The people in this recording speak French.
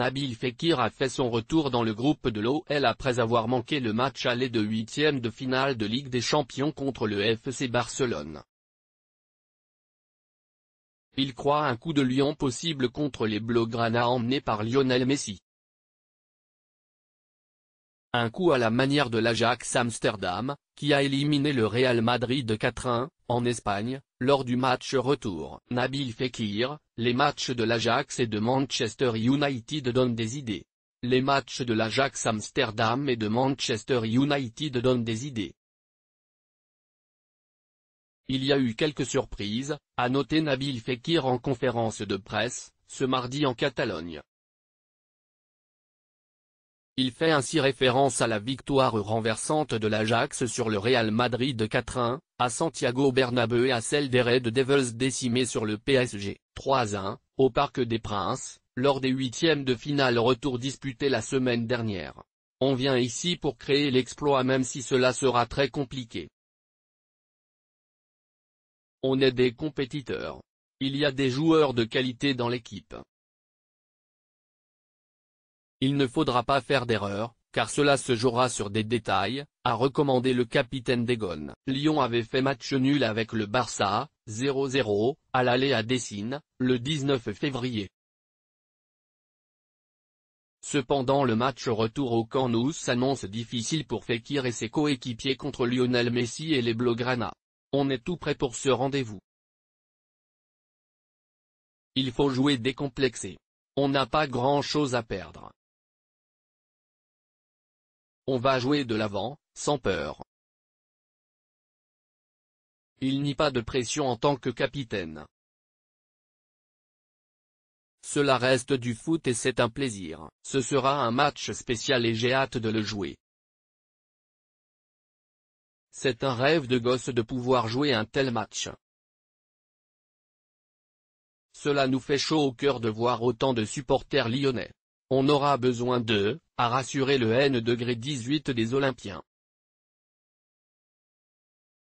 Nabil Fekir a fait son retour dans le groupe de l'OL après avoir manqué le match aller de huitième de finale de Ligue des Champions contre le FC Barcelone. Il croit un coup de lion possible contre les Blaugrana emmenés par Lionel Messi. Un coup à la manière de l'Ajax Amsterdam, qui a éliminé le Real Madrid de 4-1, en Espagne, lors du match retour. Nabil Fekir, les matchs de l'Ajax et de Manchester United donnent des idées. Les matchs de l'Ajax Amsterdam et de Manchester United donnent des idées. Il y a eu quelques surprises, a noté Nabil Fekir en conférence de presse, ce mardi en Catalogne. Il fait ainsi référence à la victoire renversante de l'Ajax sur le Real Madrid 4-1, à Santiago Bernabeu et à celle des Red Devils décimés sur le PSG 3-1, au Parc des Princes, lors des huitièmes de finale retour disputés la semaine dernière. On vient ici pour créer l'exploit même si cela sera très compliqué. On est des compétiteurs. Il y a des joueurs de qualité dans l'équipe. Il ne faudra pas faire d'erreur, car cela se jouera sur des détails, a recommandé le capitaine Degon. Lyon avait fait match nul avec le Barça, 0-0, à l'aller à Dessine, le 19 février. Cependant le match retour au Camp s'annonce difficile pour Fekir et ses coéquipiers contre Lionel Messi et les Blaugrana. On est tout prêt pour ce rendez-vous. Il faut jouer décomplexé. On n'a pas grand chose à perdre. On va jouer de l'avant, sans peur. Il n'y a pas de pression en tant que capitaine. Cela reste du foot et c'est un plaisir. Ce sera un match spécial et j'ai hâte de le jouer. C'est un rêve de gosse de pouvoir jouer un tel match. Cela nous fait chaud au cœur de voir autant de supporters lyonnais. On aura besoin d'eux, a rassuré le N degré 18 des Olympiens.